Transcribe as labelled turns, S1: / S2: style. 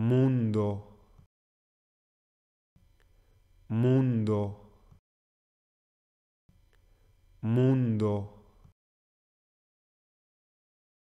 S1: mundo mundo mundo